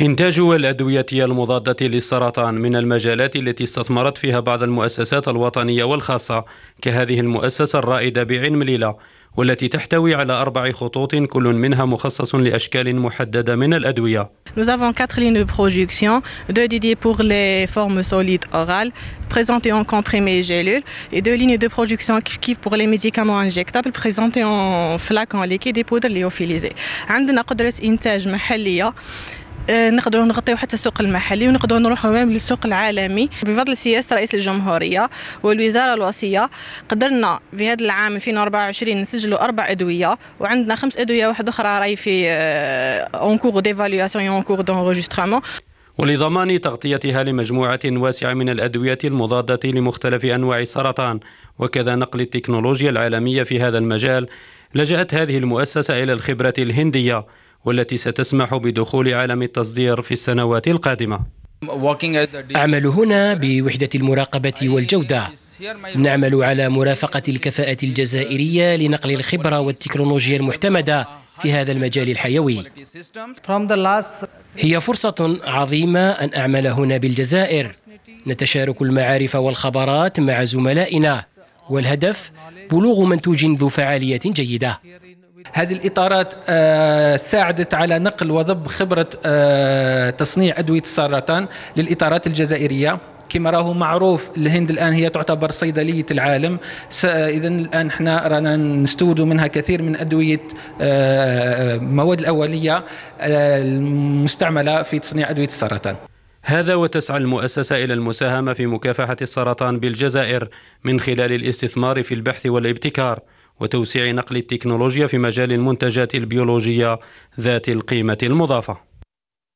إنتاج الأدوية المضادة للسرطان من المجالات التي استثمرت فيها بعض المؤسسات الوطنية والخاصة كهذه المؤسسة الرائدة بعلم ليلى والتي تحتوي على أربع خطوط كل منها مخصص لأشكال محددة من الأدوية. Nous avons quatre lignes de production, deux dédiées pour les formes solides orales, présentées en comprimé et gélule, et deux lignes de production qui pour les médicaments injectables, présentées en flacons liquide et poudres lyophilisées. عندنا قدرة إنتاج محلية آه، نقدروا نغطيو حتى السوق المحلي ونقدروا نروحوا مام للسوق العالمي بفضل سياسه رئيس الجمهوريه والوزاره الوصيه قدرنا في هذا العام 2024 نسجلوا اربع ادويه وعندنا خمس ادويه واحده اخرى راهي في اون كور ديفالواسيون اون كور دونغوجسترامون ولضمان تغطيتها لمجموعة واسعة من الأدوية المضادة لمختلف أنواع السرطان وكذا نقل التكنولوجيا العالمية في هذا المجال لجأت هذه المؤسسة إلى الخبرة الهندية والتي ستسمح بدخول عالم التصدير في السنوات القادمة أعمل هنا بوحدة المراقبة والجودة نعمل على مرافقة الكفاءة الجزائرية لنقل الخبرة والتكنولوجيا المعتمدة في هذا المجال الحيوي هي فرصة عظيمة أن أعمل هنا بالجزائر نتشارك المعارف والخبرات مع زملائنا والهدف بلوغ منتوج ذو فعالية جيدة هذه الإطارات آه، ساعدت على نقل وضب خبرة آه، تصنيع أدوية السرطان للإطارات الجزائرية كما راهو معروف الهند الان هي تعتبر صيدليه العالم اذا الان احنا رانا نستورد منها كثير من ادويه آه، المواد الاوليه المستعمله في تصنيع ادويه السرطان هذا وتسعى المؤسسة إلى المساهمة في مكافحة السرطان بالجزائر من خلال الاستثمار في البحث والابتكار وتوسيع نقل التكنولوجيا في مجال المنتجات البيولوجية ذات القيمة المضافة